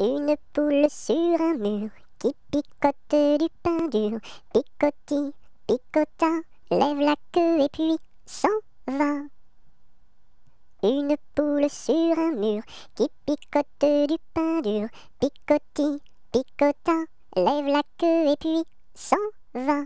Une poule sur un mur qui picote du pain dur. Picoti, picota, lève la queue et puis s'en Une poule sur un mur qui picote du pain dur. Picoti, picota, lève la queue et puis s'en va.